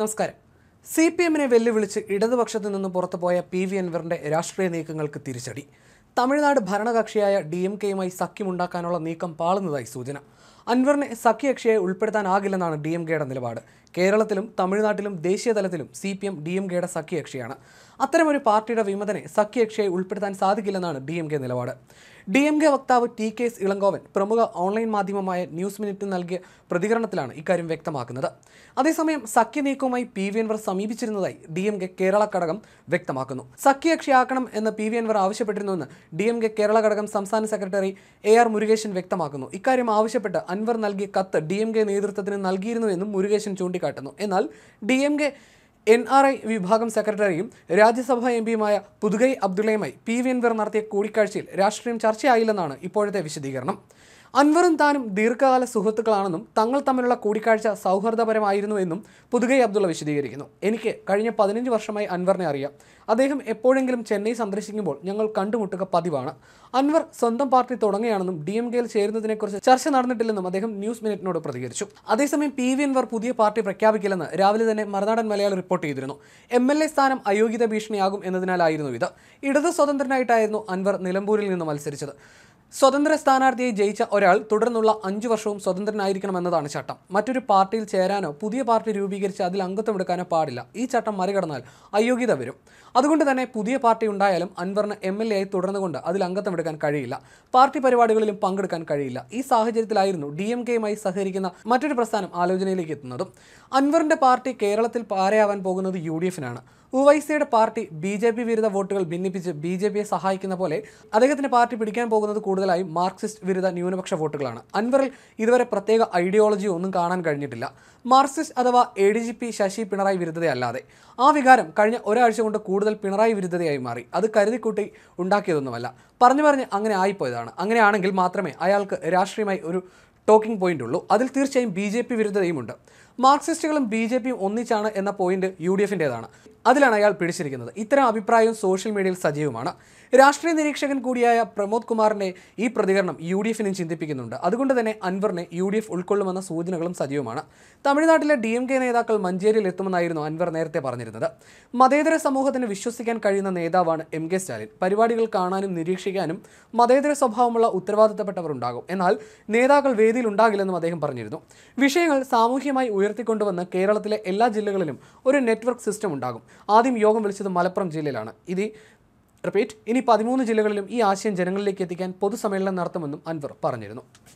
നമസ്കാരം C P എമ്മിനെ വെല്ലുവിളിച്ച് ഇടതുപക്ഷത്തു പുറത്തു പുറത്തുപോയ പി വി എൻവറിൻ്റെ രാഷ്ട്രീയ നീക്കങ്ങൾക്ക് തിരിച്ചടി തമിഴ്നാട് ഭരണകക്ഷിയായ ഡി എം കെയുമായി സഖ്യമുണ്ടാക്കാനുള്ള നീക്കം പാളുന്നതായി സൂചന അൻവറിനെ സഖ്യകക്ഷിയെ ഉൾപ്പെടുത്താനാകില്ലെന്നാണ് ഡി എം കെയുടെ നിലപാട് കേരളത്തിലും തമിഴ്നാട്ടിലും ദേശീയ തലത്തിലും C P M D M കെയുടെ സഖ്യകക്ഷിയാണ് അത്തരമൊരു പാർട്ടിയുടെ വിമതനെ സഖ്യകക്ഷിയെ ഉൾപ്പെടുത്താൻ സാധിക്കില്ലെന്നാണ് ഡി എം കെ നിലപാട് ഡി എം കെ വക്താവ് ടി കെ എസ് ഇളങ്കോവൻ പ്രമുഖ ഓൺലൈൻ മാധ്യമമായ ന്യൂസ് മിനിറ്റ് നൽകിയ പ്രതികരണത്തിലാണ് ഇക്കാര്യം വ്യക്തമാക്കുന്നത് അതേസമയം സഖ്യ നീക്കവുമായി പി വി എൻവർ സമീപിച്ചിരുന്നതായി ഡി എം കെ കേരള ഘടകം വ്യക്തമാക്കുന്നു സഖ്യകക്ഷിയാക്കണം എന്ന് പി വി എൻവർ ആവശ്യപ്പെട്ടിരുന്നുവെന്ന് ഡി എം കെ കേരള ഘടകം സംസ്ഥാന സെക്രട്ടറി എ ആർ മുരുകേശൻ വ്യക്തമാക്കുന്നു ഇക്കാര്യം ആവശ്യപ്പെട്ട് അൻവർ നൽകിയ കത്ത് ഡി എം കെ നേതൃത്വത്തിന് നൽകിയിരുന്നുവെന്നും മുരുകേശൻ ചൂണ്ടിക്കാട്ടുന്നു എന്നാൽ D M K N R I വിഭാഗം സെക്രട്ടറിയും രാജ്യസഭാ എം പിയുമായ പുതുകൈ അബ്ദുള്ളയുമായി പി വി എൻവർ നടത്തിയ കൂടിക്കാഴ്ചയിൽ രാഷ്ട്രീയം ചർച്ചയായില്ലെന്നാണ് ഇപ്പോഴത്തെ വിശദീകരണം അൻവറും താനും ദീർഘകാല സുഹൃത്തുക്കളാണെന്നും തങ്ങൾ തമ്മിലുള്ള കൂടിക്കാഴ്ച സൗഹൃദപരമായിരുന്നു എന്നും പുതുകൈ അബ്ദുള്ള വിശദീകരിക്കുന്നു എനിക്ക് കഴിഞ്ഞ പതിനഞ്ച് വർഷമായി അൻവറിനെ അറിയാം അദ്ദേഹം എപ്പോഴെങ്കിലും ചെന്നൈ സന്ദർശിക്കുമ്പോൾ ഞങ്ങൾ കണ്ടുമുട്ടുക പതിവാണ് അൻവർ സ്വന്തം പാർട്ടി തുടങ്ങുകയാണെന്നും ഡി എം കെയിൽ ചേരുന്നതിനെക്കുറിച്ച് ചർച്ച നടന്നിട്ടില്ലെന്നും അദ്ദേഹം ന്യൂസ് മിനിറ്റിനോട് പ്രതികരിച്ചു അതേസമയം പി വി അൻവർ പുതിയ പാർട്ടി പ്രഖ്യാപിക്കില്ലെന്ന് രാവിലെ തന്നെ മറുനാടൻ മലയാളി റിപ്പോർട്ട് ചെയ്തിരുന്നു എം എൽ എ സ്ഥാനം അയോഗ്യത ഭീഷണിയാകും എന്നതിനാലായിരുന്നു ഇത് ഇടതു സ്വതന്ത്രനായിട്ടായിരുന്നു അൻവർ നിലമ്പൂരിൽ നിന്ന് മത്സരിച്ചത് സ്വതന്ത്ര സ്ഥാനാർത്ഥിയെ ജയിച്ച ഒരാൾ തുടർന്നുള്ള അഞ്ചു വർഷവും സ്വതന്ത്രനായിരിക്കണമെന്നതാണ് ചട്ടം മറ്റൊരു പാർട്ടിയിൽ ചേരാനോ പുതിയ പാർട്ടി രൂപീകരിച്ച് അതിൽ അംഗത്വമെടുക്കാനോ പാടില്ല ഈ ചട്ടം മറികടന്നാൽ അയോഗ്യത വരും അതുകൊണ്ട് തന്നെ പുതിയ പാർട്ടി ഉണ്ടായാലും അൻവറിന് എം എൽ എ ആയി തുടർന്നുകൊണ്ട് അതിൽ അംഗത്വമെടുക്കാൻ കഴിയില്ല പാർട്ടി പരിപാടികളിലും പങ്കെടുക്കാൻ കഴിയില്ല ഈ സാഹചര്യത്തിലായിരുന്നു ഡി എം കെയുമായി സഹകരിക്കുന്ന മറ്റൊരു പ്രസ്ഥാനം ആലോചനയിലേക്ക് എത്തുന്നതും അൻവറിന്റെ പാർട്ടി കേരളത്തിൽ പാരയാവാൻ പോകുന്നത് യു ഡി എഫിനാണ് ഉവൈസിയുടെ പാർട്ടി ബി ജെ പി വിരുദ്ധ വോട്ടുകൾ ഭിന്നിപ്പിച്ച് ബി ജെ പിയെ സഹായിക്കുന്ന പോലെ അദ്ദേഹത്തിന്റെ പാർട്ടി പിടിക്കാൻ പോകുന്നത് കൂടുതലായും മാർക്സിസ്റ്റ് വിരുദ്ധ ന്യൂനപക്ഷ വോട്ടുകളാണ് അൻവറിൽ ഇതുവരെ പ്രത്യേക ഐഡിയോളജി ഒന്നും കാണാൻ കഴിഞ്ഞിട്ടില്ല മാർക്സിസ്റ്റ് അഥവാ A D G P Sasi Pinarayi വിരുദ്ധതയല്ലാതെ ആ വികാരം കഴിഞ്ഞ ഒരാഴ്ച കൊണ്ട് കൂടുതൽ പിണറായി വിരുദ്ധതയായി മാറി അത് കരുതിക്കൂട്ടി ഉണ്ടാക്കിയതൊന്നുമല്ല പറഞ്ഞു പറഞ്ഞ് അങ്ങനെ ആയിപ്പോയതാണ് അങ്ങനെയാണെങ്കിൽ മാത്രമേ അയാൾക്ക് രാഷ്ട്രീയമായി ഒരു ടോക്കിംഗ് പോയിന്റ് ഉള്ളൂ അതിൽ തീർച്ചയായും ബി ജെ പി വിരുദ്ധതയുമുണ്ട് മാർക്സിസ്റ്റുകളും ബി ജെ പിയും ഒന്നിച്ചാണ് എന്ന പോയിന്റ് യു ഡി എഫിൻ്റെതാണ് അതിലാണ് അയാൾ പിടിച്ചിരിക്കുന്നത് ഇത്തരം അഭിപ്രായവും സോഷ്യൽ മീഡിയയിൽ സജീവമാണ് രാഷ്ട്രീയ നിരീക്ഷകൻ കൂടിയായ പ്രമോദ് കുമാറിനെ ഈ പ്രതികരണം യു ഡി എഫിനും ചിന്തിപ്പിക്കുന്നുണ്ട് അതുകൊണ്ട് തന്നെ അൻവറിനെ യു ഡി എഫ് ഉൾക്കൊള്ളുമെന്ന സൂചനകളും സജീവമാണ് തമിഴ്നാട്ടിലെ ഡി എം കെ നേതാക്കൾ മഞ്ചേരിയിൽ എത്തുമെന്നായിരുന്നു അൻവർ നേരത്തെ പറഞ്ഞിരുന്നത് മതേതര സമൂഹത്തിന് വിശ്വസിക്കാൻ കഴിയുന്ന നേതാവാണ് എം കെ സ്റ്റാലിൻ പരിപാടികൾ കാണാനും നിരീക്ഷിക്കാനും മതേതര സ്വഭാവമുള്ള ഉത്തരവാദിത്തപ്പെട്ടവർ ഉണ്ടാകും എന്നാൽ നേതാക്കൾ വേദിയിൽ ഉണ്ടാകില്ലെന്നും അദ്ദേഹം പറഞ്ഞിരുന്നു വിഷയങ്ങൾ സാമൂഹ്യമായി ഉയർത്തിക്കൊണ്ടുവന്ന് കേരളത്തിലെ എല്ലാ ജില്ലകളിലും ഒരു നെറ്റ്വർക്ക് സിസ്റ്റം ഉണ്ടാകും ആദ്യം യോഗം വിളിച്ചത് മലപ്പുറം ജില്ലയിലാണ് ഇത് റിപ്പീറ്റ് ഇനി പതിമൂന്ന് ജില്ലകളിലും ഈ ആശയം ജനങ്ങളിലേക്ക് എത്തിക്കാൻ പൊതുസമ്മേളനം നടത്തുമെന്നും അൻവർ പറഞ്ഞിരുന്നു